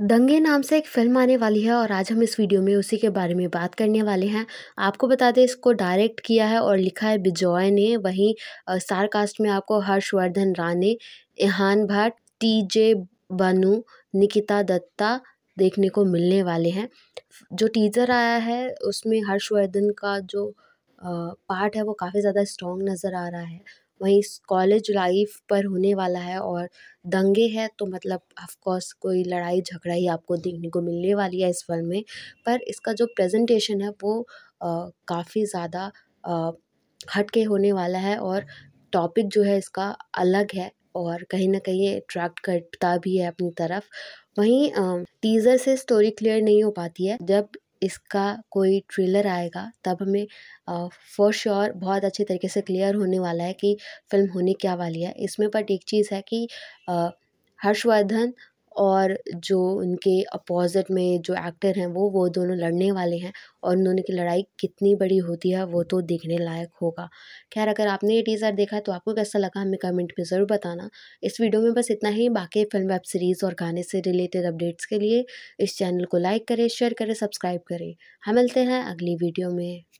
दंगे नाम से एक फिल्म आने वाली है और आज हम इस वीडियो में उसी के बारे में बात करने वाले हैं आपको बता दें इसको डायरेक्ट किया है और लिखा है बिजॉय ने वहीं स्टार कास्ट में आपको हर्षवर्धन राने एहान भट्ट टी जे बनू निकिता दत्ता देखने को मिलने वाले हैं जो टीज़र आया है उसमें हर्षवर्धन का जो पार्ट है वो काफ़ी ज़्यादा स्ट्रॉन्ग नज़र आ रहा है वहीं कॉलेज लाइफ पर होने वाला है और दंगे हैं तो मतलब ऑफकोर्स कोई लड़ाई झगड़ा ही आपको देखने को मिलने वाली है इस फिल्म में पर इसका जो प्रेजेंटेशन है वो काफ़ी ज़्यादा हट के होने वाला है और टॉपिक जो है इसका अलग है और कहीं ना कहीं अट्रैक्ट करता भी है अपनी तरफ वहीं टीज़र से स्टोरी क्लियर नहीं हो पाती है जब इसका कोई ट्रेलर आएगा तब हमें फ़ॉर श्योर बहुत अच्छे तरीके से क्लियर होने वाला है कि फ़िल्म होने क्या वाली है इसमें बट एक चीज़ है कि हर्षवर्धन और जो उनके अपोज़िट में जो एक्टर हैं वो वो दोनों लड़ने वाले हैं और उन दोनों की लड़ाई कितनी बड़ी होती है वो तो देखने लायक होगा खैर अगर आपने ये टीज़र देखा तो आपको कैसा लगा हमें कमेंट में ज़रूर बताना इस वीडियो में बस इतना ही बाकी फिल्म वेब सीरीज़ और गाने से रिलेटेड अपडेट्स के लिए इस चैनल को लाइक करें शेयर करें सब्सक्राइब करें हम मिलते हैं अगली वीडियो में